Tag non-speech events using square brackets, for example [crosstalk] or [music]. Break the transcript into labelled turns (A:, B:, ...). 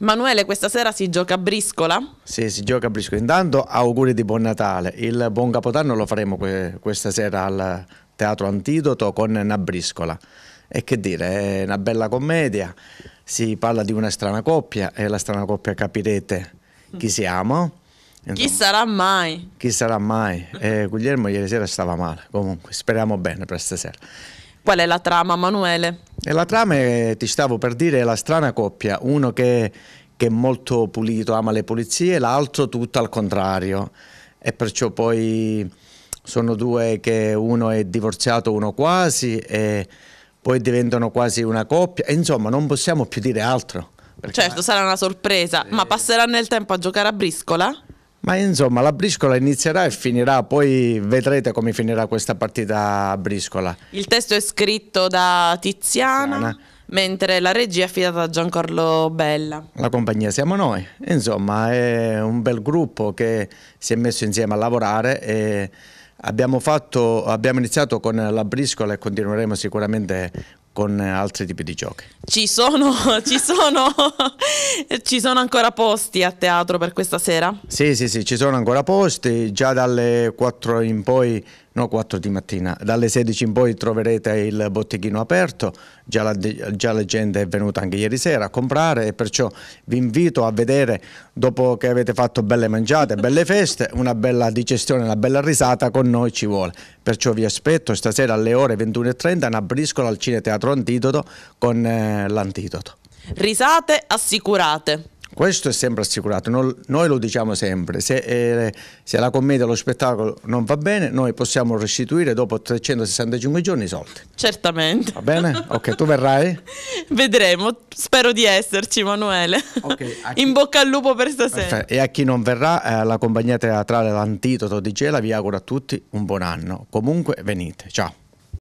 A: Manuele, questa sera si gioca a briscola?
B: Sì, si gioca a briscola. Intanto auguri di buon Natale. Il buon Capodanno lo faremo que questa sera al Teatro Antidoto con una briscola. E che dire, è una bella commedia. Si parla di una strana coppia e la strana coppia capirete chi siamo. Insomma, chi sarà
A: mai?
B: Chi sarà mai? Eh, Guglielmo ieri sera stava male, comunque speriamo bene per stasera. Qual
A: è la trama, Manuele?
B: E la trama, è, ti stavo per dire, è la strana coppia, uno che, che è molto pulito, ama le pulizie, l'altro tutto al contrario. E perciò poi sono due che uno è divorziato, uno quasi, e poi diventano quasi una coppia. E insomma, non possiamo più dire altro.
A: Certo, sarà una sorpresa, eh... ma passeranno il tempo a giocare a briscola?
B: Ma insomma la briscola inizierà e finirà, poi vedrete come finirà questa partita a briscola.
A: Il testo è scritto da Tiziana. Tiziana mentre la regia è affidata a Giancarlo Bella.
B: La compagnia siamo noi, insomma è un bel gruppo che si è messo insieme a lavorare e abbiamo, fatto, abbiamo iniziato con la briscola e continueremo sicuramente con altri tipi di giochi.
A: Ci sono, [laughs] ci sono, [laughs] ci sono ancora posti a teatro per questa sera?
B: Sì, sì, sì, ci sono ancora posti, già dalle 4 in poi no, 4 di mattina. Dalle 16 in poi troverete il botteghino aperto, già la, già la, gente è venuta anche ieri sera a comprare e perciò vi invito a vedere, dopo che avete fatto belle mangiate, belle feste, una bella digestione, una bella risata con noi ci vuole. Perciò vi aspetto stasera alle ore 21.30 una briscola al Cine Teatro Antidoto con eh, l'Antidoto.
A: Risate assicurate
B: questo è sempre assicurato, non, noi lo diciamo sempre, se, eh, se la commedia lo spettacolo non va bene, noi possiamo restituire dopo 365 giorni i soldi.
A: Certamente.
B: Va bene? Ok, tu verrai?
A: [laughs] Vedremo, spero di esserci Emanuele. Okay, [laughs] chi... In bocca al lupo per stasera. Perfetto.
B: E a chi non verrà, eh, la compagnia teatrale L'Antitoto di Gela vi auguro a tutti un buon anno. Comunque venite, ciao.